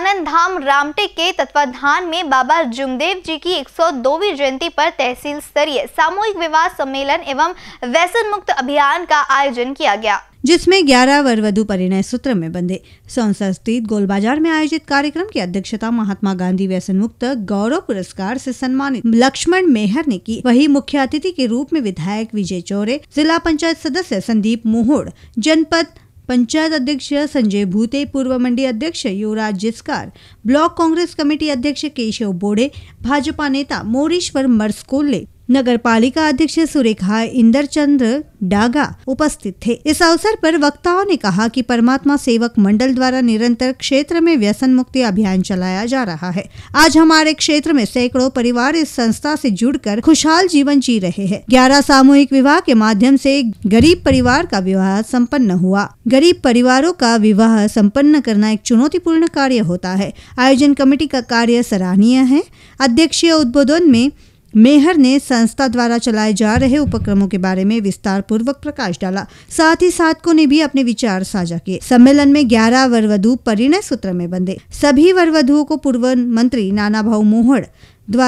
आनंद धाम रामटेक के तत्वाधान में बाबा जुमदेव जी की 102वीं जयंती पर तहसील स्तरीय सामूहिक विवाह सम्मेलन एवं व्यसन मुक्त अभियान का आयोजन किया गया जिसमें ग्यारह वर वधु परिणय सूत्र में बंधे संसद स्थित गोल बाजार में आयोजित कार्यक्रम की अध्यक्षता महात्मा गांधी व्यसन मुक्त गौरव पुरस्कार से सम्मानित लक्ष्मण मेहर ने की वही मुख्य अतिथि के रूप में विधायक विजय चौरे जिला पंचायत सदस्य संदीप मोहोड़ जनपद पंचायत अध्यक्ष संजय भूते पूर्व मंडी अध्यक्ष युवराज जिस्कार ब्लॉक कांग्रेस कमेटी अध्यक्ष केशव बोड़े भाजपा नेता मोरेश्वर मर्सकोल्ले नगर पालिका अध्यक्ष सुरेखा इंदर चंद्र डागा उपस्थित थे इस अवसर पर वक्ताओं ने कहा कि परमात्मा सेवक मंडल द्वारा निरंतर क्षेत्र में व्यसन मुक्ति अभियान चलाया जा रहा है आज हमारे क्षेत्र में सैकड़ों परिवार इस संस्था से जुड़कर खुशहाल जीवन जी रहे हैं ग्यारह सामूहिक विवाह के माध्यम से गरीब परिवार का विवाह सम्पन्न हुआ गरीब परिवारों का विवाह सम्पन्न करना एक चुनौतीपूर्ण कार्य होता है आयोजन कमेटी का कार्य सराहनीय है अध्यक्षीय उद्बोधन में मेहर ने संस्था द्वारा चलाए जा रहे उपक्रमों के बारे में विस्तार पूर्वक प्रकाश डाला साथ ही साधकों ने भी अपने विचार साझा किए सम्मेलन में 11 वरवधु परिणय सूत्र में बंधे सभी वरवधुओं को पूर्व मंत्री नाना भाऊ मोहड़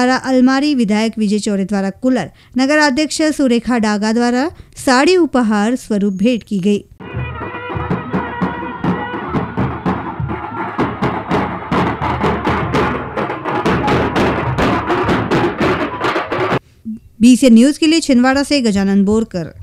अलमारी विधायक विजय चौरे द्वारा कूलर नगर अध्यक्ष सुरेखा डागा द्वारा साड़ी उपहार स्वरूप भेंट की गयी बीसीएन न्यूज के लिए छिंदवाड़ा से गजानन बोरकर